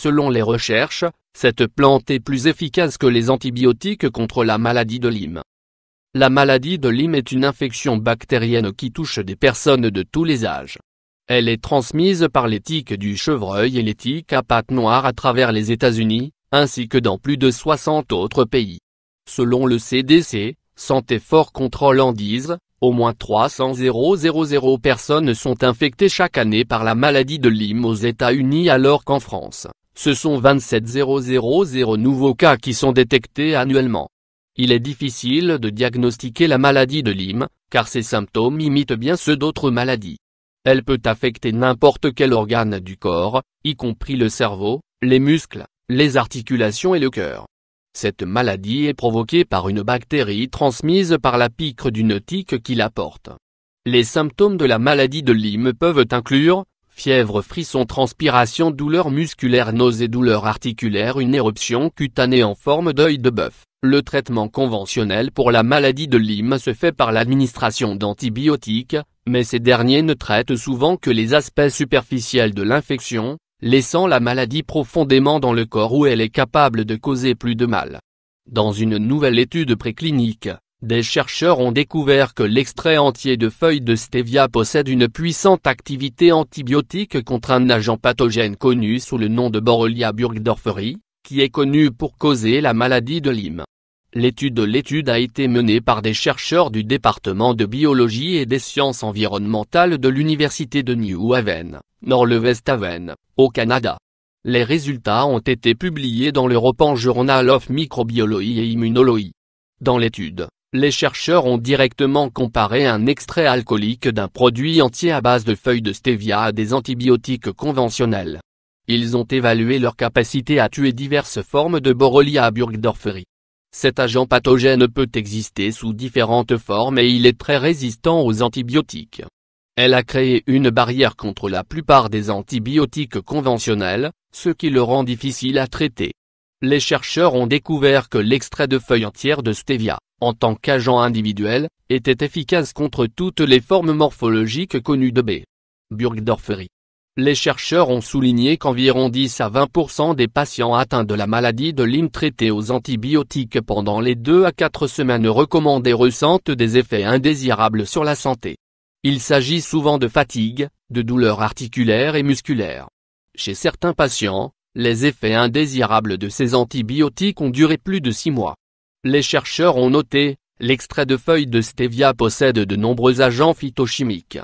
Selon les recherches, cette plante est plus efficace que les antibiotiques contre la maladie de Lyme. La maladie de Lyme est une infection bactérienne qui touche des personnes de tous les âges. Elle est transmise par les tiques du chevreuil et les tiques à pattes noires à travers les États-Unis, ainsi que dans plus de 60 autres pays. Selon le CDC, Santé Fort Contrôle en disent, au moins 300 000 personnes sont infectées chaque année par la maladie de Lyme aux États-Unis alors qu'en France, ce sont 27 nouveaux cas qui sont détectés annuellement. Il est difficile de diagnostiquer la maladie de Lyme, car ses symptômes imitent bien ceux d'autres maladies. Elle peut affecter n'importe quel organe du corps, y compris le cerveau, les muscles, les articulations et le cœur. Cette maladie est provoquée par une bactérie transmise par la pique d'une tique qui la porte. Les symptômes de la maladie de Lyme peuvent inclure, fièvre frisson transpiration douleur musculaire nausée douleur articulaire une éruption cutanée en forme d'œil de bœuf. Le traitement conventionnel pour la maladie de Lyme se fait par l'administration d'antibiotiques, mais ces derniers ne traitent souvent que les aspects superficiels de l'infection, laissant la maladie profondément dans le corps où elle est capable de causer plus de mal. Dans une nouvelle étude préclinique, des chercheurs ont découvert que l'extrait entier de feuilles de stevia possède une puissante activité antibiotique contre un agent pathogène connu sous le nom de Borrelia burgdorferi, qui est connu pour causer la maladie de Lyme. L'étude de l'étude a été menée par des chercheurs du département de biologie et des sciences environnementales de l'université de New Haven, vest Haven, au Canada. Les résultats ont été publiés dans l'European Journal of Microbiology et Immunology. Dans l'étude, les chercheurs ont directement comparé un extrait alcoolique d'un produit entier à base de feuilles de stevia à des antibiotiques conventionnels. Ils ont évalué leur capacité à tuer diverses formes de Borrelia burgdorferi. Cet agent pathogène peut exister sous différentes formes et il est très résistant aux antibiotiques. Elle a créé une barrière contre la plupart des antibiotiques conventionnels, ce qui le rend difficile à traiter les chercheurs ont découvert que l'extrait de feuilles entières de stevia, en tant qu'agent individuel, était efficace contre toutes les formes morphologiques connues de B. burgdorferi. Les chercheurs ont souligné qu'environ 10 à 20% des patients atteints de la maladie de Lyme traités aux antibiotiques pendant les 2 à 4 semaines recommandées ressentent des effets indésirables sur la santé. Il s'agit souvent de fatigue, de douleurs articulaires et musculaires. Chez certains patients, les effets indésirables de ces antibiotiques ont duré plus de six mois. Les chercheurs ont noté, l'extrait de feuilles de stevia possède de nombreux agents phytochimiques.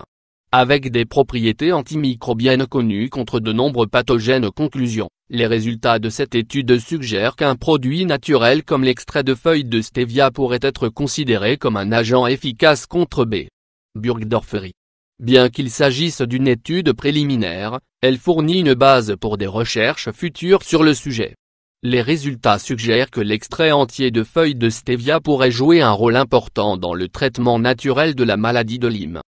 Avec des propriétés antimicrobiennes connues contre de nombreux pathogènes conclusion, les résultats de cette étude suggèrent qu'un produit naturel comme l'extrait de feuilles de stevia pourrait être considéré comme un agent efficace contre B. Burgdorferi. Bien qu'il s'agisse d'une étude préliminaire, elle fournit une base pour des recherches futures sur le sujet. Les résultats suggèrent que l'extrait entier de feuilles de stevia pourrait jouer un rôle important dans le traitement naturel de la maladie de Lyme.